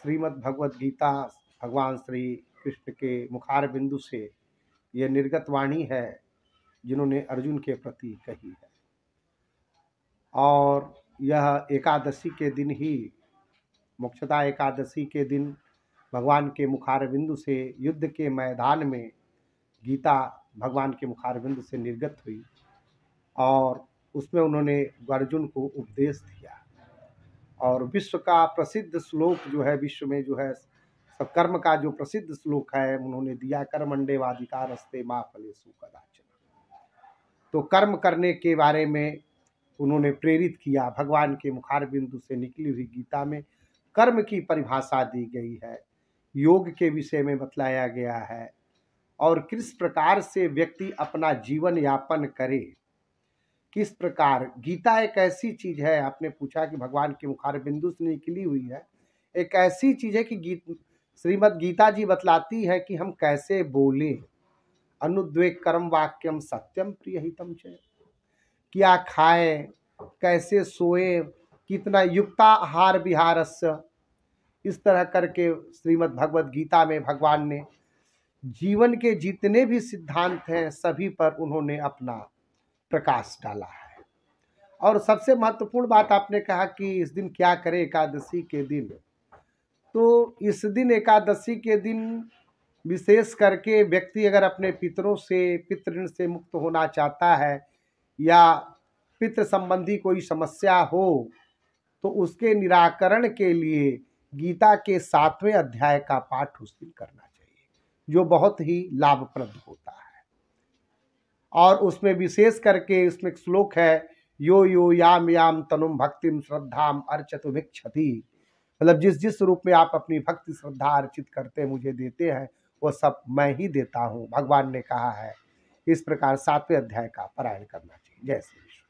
श्रीमद् भगवद गीता भगवान श्री कृष्ण के मुखार बिंदु से ये निर्गत वाणी है जिन्होंने अर्जुन के प्रति कही है और यह एकादशी के दिन ही मुक्षता एकादशी के दिन भगवान के मुखार बिंदु से युद्ध के मैदान में गीता भगवान के मुखार बिंदु से निर्गत हुई और उसमें उन्होंने अर्जुन को उपदेश दिया और विश्व का प्रसिद्ध श्लोक जो है विश्व में जो है सब कर्म का जो प्रसिद्ध श्लोक है उन्होंने दिया कर्मंडे वाधिकार हस्ते माँ फले कदाचन तो कर्म करने के बारे में उन्होंने प्रेरित किया भगवान के मुखार बिंदु से निकली हुई गीता में कर्म की परिभाषा दी गई है योग के विषय में बतलाया गया है और किस प्रकार से व्यक्ति अपना जीवन यापन करे किस प्रकार गीता एक ऐसी चीज़ है आपने पूछा कि भगवान के मुखार बिंदु से निकली हुई है एक ऐसी चीज़ है कि गीत श्रीमद गीता जी बतलाती है कि हम कैसे बोले अनुद्वेग कर्म वाक्यम सत्यम प्रिय हितम च क्या खाए कैसे सोए कितना युक्ता आहार विहारस्य इस तरह करके श्रीमद भगवद गीता में भगवान ने जीवन के जितने भी सिद्धांत हैं सभी पर उन्होंने अपना प्रकाश डाला है और सबसे महत्वपूर्ण बात आपने कहा कि इस दिन क्या करें एकादशी के दिन तो इस दिन एकादशी के दिन विशेष करके व्यक्ति अगर अपने पितरों से पितृण से मुक्त होना चाहता है या पितृ संबंधी कोई समस्या हो तो उसके निराकरण के लिए गीता के सातवें अध्याय का पाठ उस दिन करना चाहिए जो बहुत ही लाभप्रद होता है और उसमें विशेष करके इसमें श्लोक है यो यो याम याम तनुम भक्तिम श्रद्धाम अर्चतु भिक्षति मतलब जिस जिस रूप में आप अपनी भक्ति श्रद्धा अर्चित करते मुझे देते हैं वो सब मैं ही देता हूँ भगवान ने कहा है इस प्रकार सातवें अध्याय का पारायण करना चाहिए जय श्री